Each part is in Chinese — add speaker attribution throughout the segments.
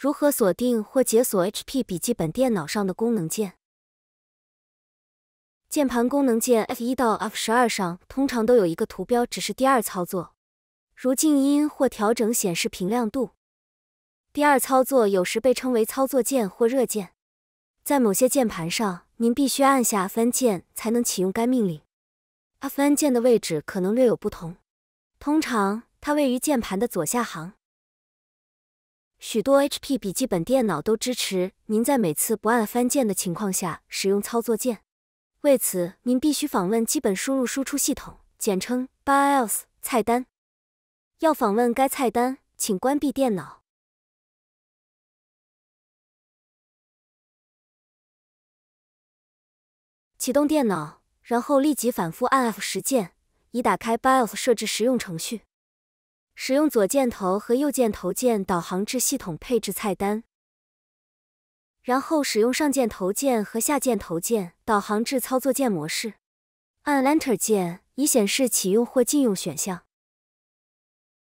Speaker 1: 如何锁定或解锁 HP 笔记本电脑上的功能键？键盘功能键 F1 到 F12 上通常都有一个图标，只是第二操作，如静音或调整显示屏亮度。第二操作有时被称为操作键或热键。在某些键盘上，您必须按下 Fn 键才能启用该命令。Fn 键的位置可能略有不同，通常它位于键盘的左下行。许多 HP 笔记本电脑都支持您在每次不按翻键的情况下使用操作键。为此，您必须访问基本输入输出系统，简
Speaker 2: 称 BIOS 菜单。要访问该菜单，请关闭电脑，启动电脑，然后立即反复按 F10 键，以
Speaker 1: 打开 BIOS 设置实用程序。使用左箭头和右箭头键导航至系统配置菜单，然后使用上箭头键和下箭头键导航至操作键模式，按 Enter 键以显示启用或禁用选项。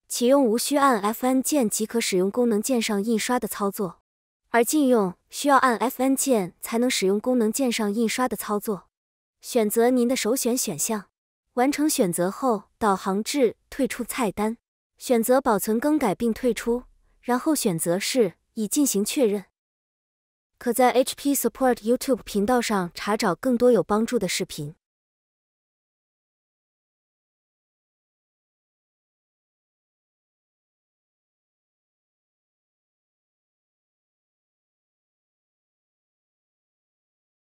Speaker 1: 启用无需按 Fn 键即可使用功能键上印刷的操作，而禁用需要按 Fn 键才能使用功能键上印刷的操作。选择您的首选选项，完成选择后，导航至退出菜单。选择保存更改并退出，然后选择是已进行确认。可在 HP Support YouTube 频
Speaker 2: 道上查找更多有帮助的视频。